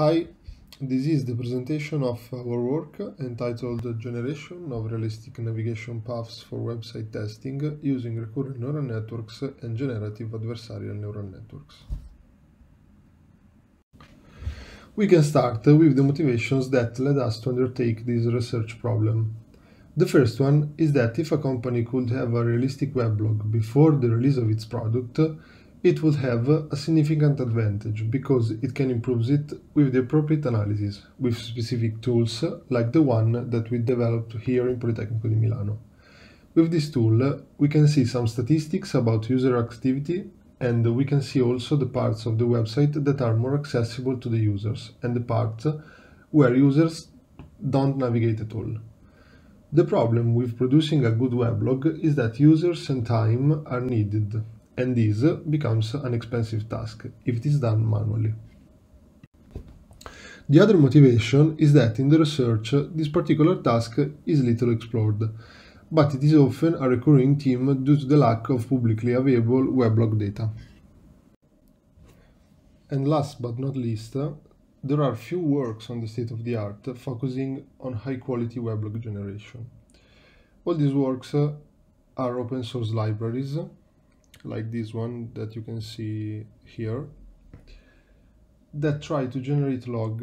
Hi, this is the presentation of our work entitled Generation of Realistic Navigation Paths for Website Testing using Recurrent Neural Networks and Generative Adversarial Neural Networks. We can start with the motivations that led us to undertake this research problem. The first one is that if a company could have a realistic weblog before the release of its product, it would have a significant advantage because it can improve it with the appropriate analysis, with specific tools like the one that we developed here in Politecnico di Milano. With this tool, we can see some statistics about user activity and we can see also the parts of the website that are more accessible to the users and the parts where users don't navigate at all. The problem with producing a good weblog is that users and time are needed and this becomes an expensive task if it is done manually. The other motivation is that in the research this particular task is little explored, but it is often a recurring theme due to the lack of publicly available weblog data. And last but not least, there are few works on the state of the art focusing on high quality weblog generation. All these works are open source libraries like this one that you can see here that try to generate log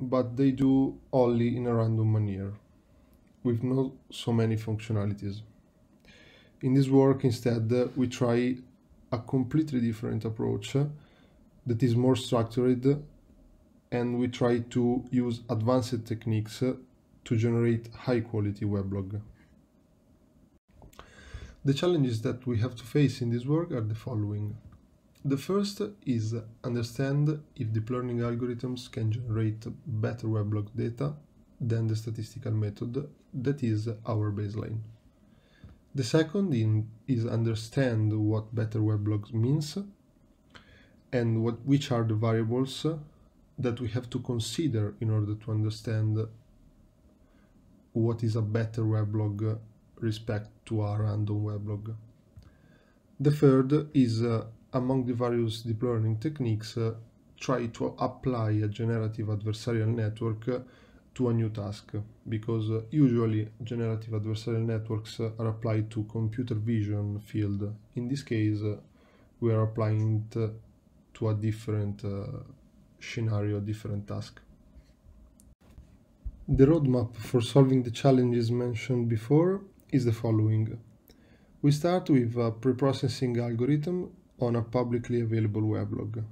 but they do only in a random manner with not so many functionalities. In this work instead we try a completely different approach that is more structured and we try to use advanced techniques to generate high quality weblog. The challenges that we have to face in this work are the following. The first is understand if deep learning algorithms can generate better weblog data than the statistical method that is our baseline. The second in, is understand what better weblogs means and what, which are the variables that we have to consider in order to understand what is a better weblog respect to a random weblog. The third is, uh, among the various deep learning techniques, uh, try to apply a generative adversarial network uh, to a new task, because uh, usually generative adversarial networks uh, are applied to computer vision field. In this case, we are applying it to a different scenario, different task. The roadmap for solving the challenges mentioned before is the following. We start with a preprocessing algorithm on a publicly available weblog.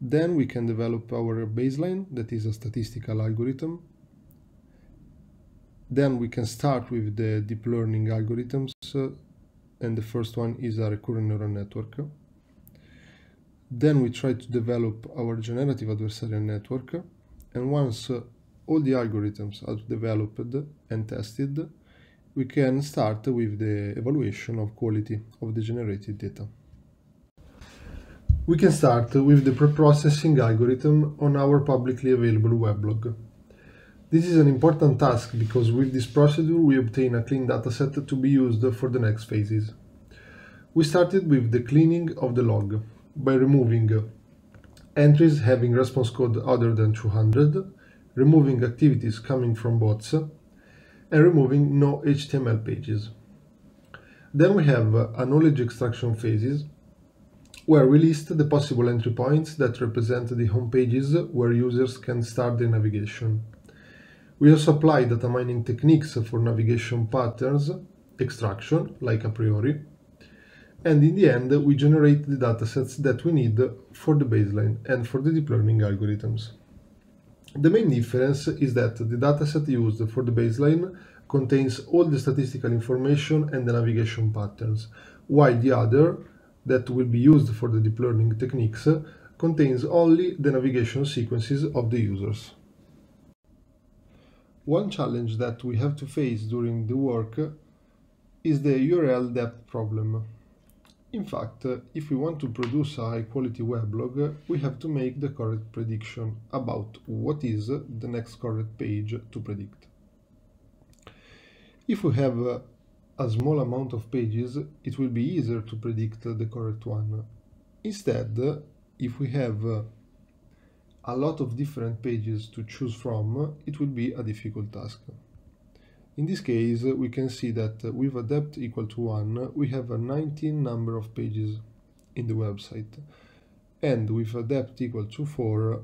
Then we can develop our baseline, that is a statistical algorithm. Then we can start with the deep learning algorithms, uh, and the first one is a recurrent neural network. Then we try to develop our generative adversarial network, and once uh, all the algorithms are developed and tested, we can start with the evaluation of quality of the generated data. We can start with the preprocessing algorithm on our publicly available weblog. This is an important task because with this procedure we obtain a clean dataset to be used for the next phases. We started with the cleaning of the log by removing entries having response code other than 200, removing activities coming from bots, and removing no HTML pages. Then we have uh, a knowledge extraction phases, where we list the possible entry points that represent the home pages where users can start their navigation. We also apply data mining techniques for navigation patterns, extraction, like a priori, and in the end we generate the datasets that we need for the baseline and for the deep learning algorithms. The main difference is that the dataset used for the baseline contains all the statistical information and the navigation patterns, while the other, that will be used for the deep learning techniques, contains only the navigation sequences of the users. One challenge that we have to face during the work is the URL depth problem. In fact, if we want to produce a high quality weblog, we have to make the correct prediction about what is the next correct page to predict. If we have a small amount of pages, it will be easier to predict the correct one. Instead, if we have a lot of different pages to choose from, it will be a difficult task. In this case, we can see that with a depth equal to 1, we have a 19 number of pages in the website, and with a depth equal to 4,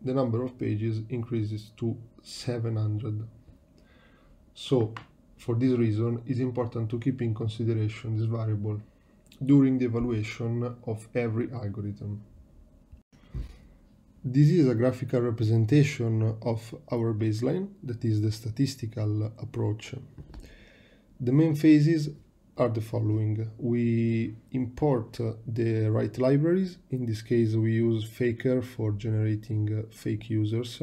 the number of pages increases to 700. So, for this reason, it's important to keep in consideration this variable during the evaluation of every algorithm. This is a graphical representation of our baseline, that is the statistical approach. The main phases are the following. We import the right libraries. In this case, we use Faker for generating fake users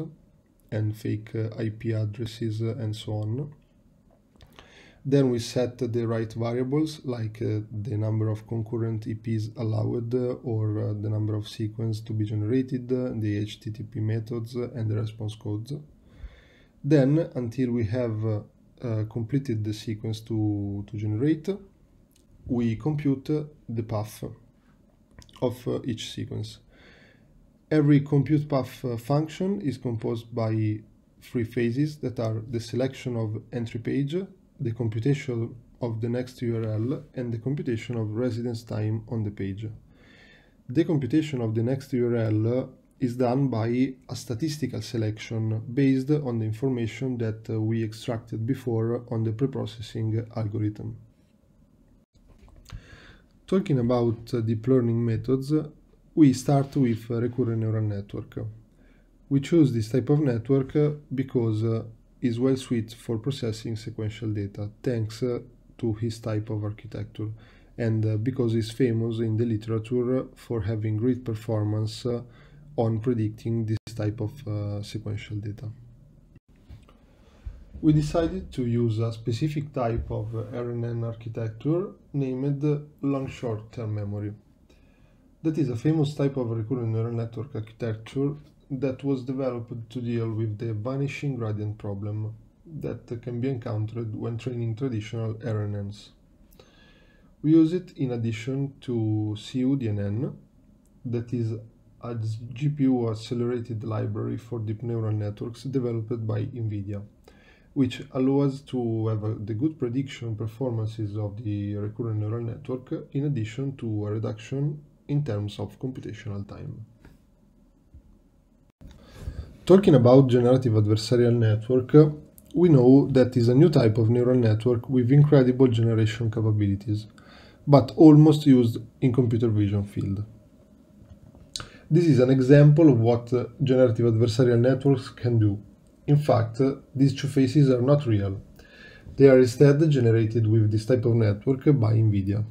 and fake IP addresses and so on. Then we set the right variables like uh, the number of concurrent EPs allowed uh, or uh, the number of sequence to be generated, the HTTP methods and the response codes. Then until we have completed the sequence to, to generate, we compute the path of each sequence. Every compute path function is composed by three phases that are the selection of entry page, the computation of the next URL and the computation of residence time on the page. The computation of the next URL is done by a statistical selection based on the information that uh, we extracted before on the preprocessing algorithm. Talking about uh, deep learning methods, we start with uh, recurrent neural network. We choose this type of network because is well suited for processing sequential data thanks uh, to his type of architecture and uh, because he's famous in the literature for having great performance uh, on predicting this type of uh, sequential data. We decided to use a specific type of RNN architecture named long short-term memory. That is a famous type of recurrent neural network architecture that was developed to deal with the vanishing gradient problem that can be encountered when training traditional RNNs. We use it in addition to CUDNN, that is a GPU-accelerated library for deep neural networks developed by NVIDIA, which allows to have uh, the good prediction performances of the recurrent neural network in addition to a reduction in terms of computational time. Talking about generative adversarial network, we know that is a new type of neural network with incredible generation capabilities, but almost used in computer vision field. This is an example of what generative adversarial networks can do. In fact, these two faces are not real. They are instead generated with this type of network by NVIDIA.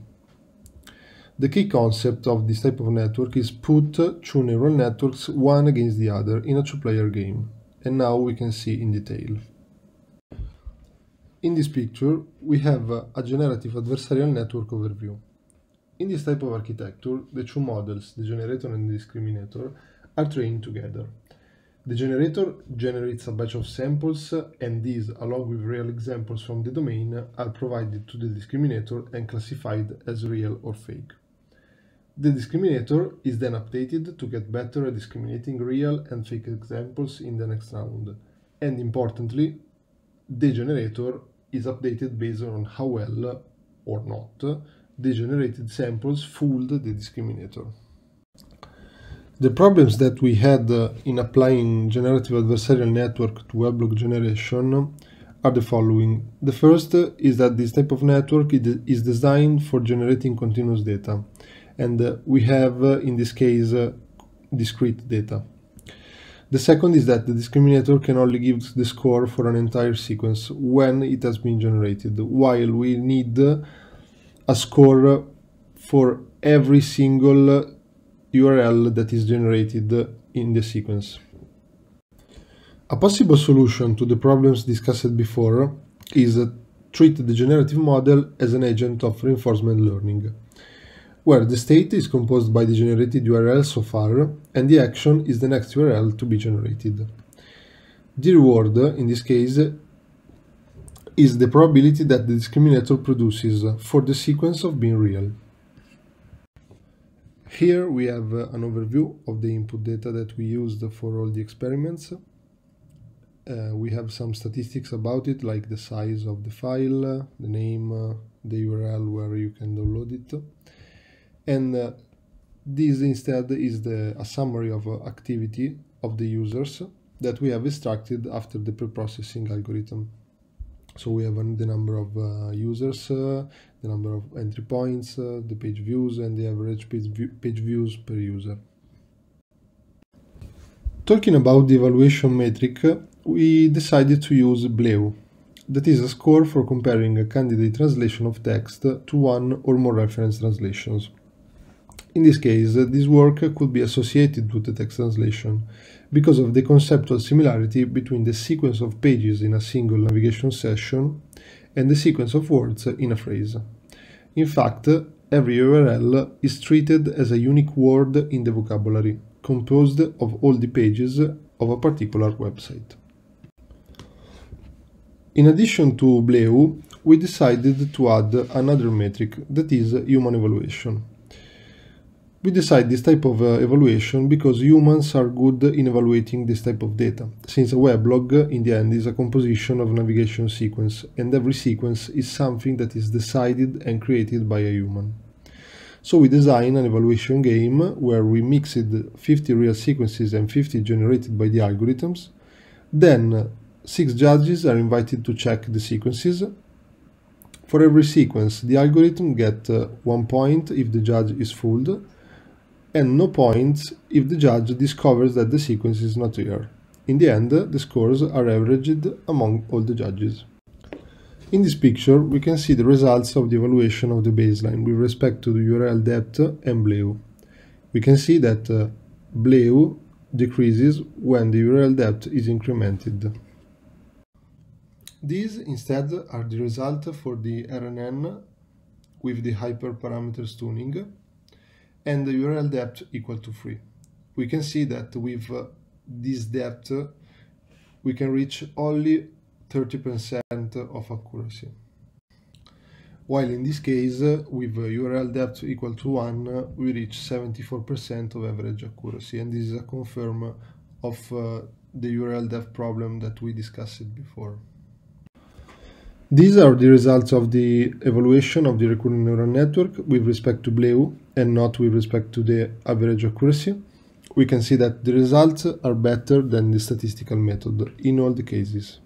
The key concept of this type of network is put two neural networks one against the other in a two-player game, and now we can see in detail. In this picture, we have a generative adversarial network overview. In this type of architecture, the two models, the generator and the discriminator, are trained together. The generator generates a batch of samples, and these, along with real examples from the domain, are provided to the discriminator and classified as real or fake. The discriminator is then updated to get better at discriminating real and fake examples in the next round. And importantly, the generator is updated based on how well or not the generated samples fooled the discriminator. The problems that we had uh, in applying generative adversarial network to block generation are the following. The first is that this type of network is designed for generating continuous data and uh, we have, uh, in this case, uh, discrete data. The second is that the discriminator can only give the score for an entire sequence when it has been generated, while we need a score for every single URL that is generated in the sequence. A possible solution to the problems discussed before is treat the generative model as an agent of reinforcement learning where the state is composed by the generated URL so far, and the action is the next URL to be generated. The reward, in this case, is the probability that the discriminator produces for the sequence of being real. Here we have uh, an overview of the input data that we used for all the experiments. Uh, we have some statistics about it, like the size of the file, uh, the name, uh, the URL where you can download it and uh, this instead is the, a summary of uh, activity of the users that we have extracted after the preprocessing algorithm. So we have uh, the number of uh, users, uh, the number of entry points, the page views, and the average page, view page views per user. Talking about the evaluation metric, we decided to use Bleu, that is a score for comparing a candidate translation of text to one or more reference translations. In this case, this work could be associated with the text translation, because of the conceptual similarity between the sequence of pages in a single navigation session and the sequence of words in a phrase. In fact, every URL is treated as a unique word in the vocabulary, composed of all the pages of a particular website. In addition to Bleu, we decided to add another metric, that is human evaluation. We decide this type of uh, evaluation because humans are good in evaluating this type of data, since a weblog, in the end, is a composition of navigation sequence, and every sequence is something that is decided and created by a human. So we design an evaluation game where we mixed 50 real sequences and 50 generated by the algorithms. Then uh, six judges are invited to check the sequences. For every sequence, the algorithm get uh, one point if the judge is fooled, and no points if the judge discovers that the sequence is not here. In the end, the scores are averaged among all the judges. In this picture, we can see the results of the evaluation of the baseline with respect to the URL depth and bleu. We can see that uh, bleu decreases when the URL depth is incremented. These instead are the result for the RNN with the hyperparameters tuning and the URL depth equal to 3. We can see that with uh, this depth, uh, we can reach only 30% of accuracy. While in this case, uh, with URL depth equal to 1, uh, we reach 74% of average accuracy, and this is a confirm of uh, the URL depth problem that we discussed before. These are the results of the evaluation of the recurrent neural network with respect to Bleu and not with respect to the average accuracy, we can see that the results are better than the statistical method in all the cases.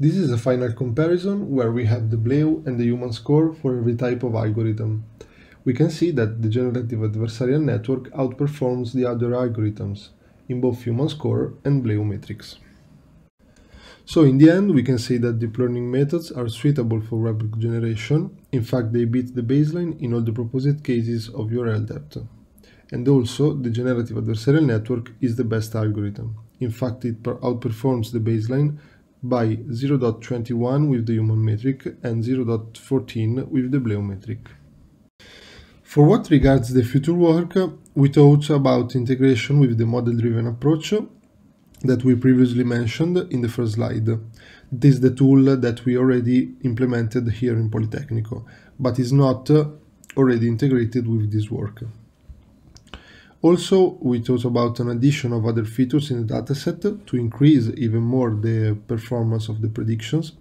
This is a final comparison where we have the Bleu and the human score for every type of algorithm. We can see that the generative adversarial network outperforms the other algorithms in both human score and Bleu metrics. So in the end, we can say that deep learning methods are suitable for replicate generation. In fact, they beat the baseline in all the proposed cases of URL depth. And also, the generative adversarial network is the best algorithm. In fact, it outperforms the baseline by 0.21 with the human metric and 0.14 with the Bleu metric. For what regards the future work, we thought about integration with the model-driven approach that we previously mentioned in the first slide. It is the tool that we already implemented here in Politecnico, but is not uh, already integrated with this work. Also, we thought about an addition of other features in the dataset to increase even more the performance of the predictions,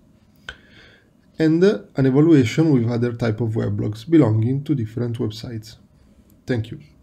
and an evaluation with other type of weblogs belonging to different websites. Thank you.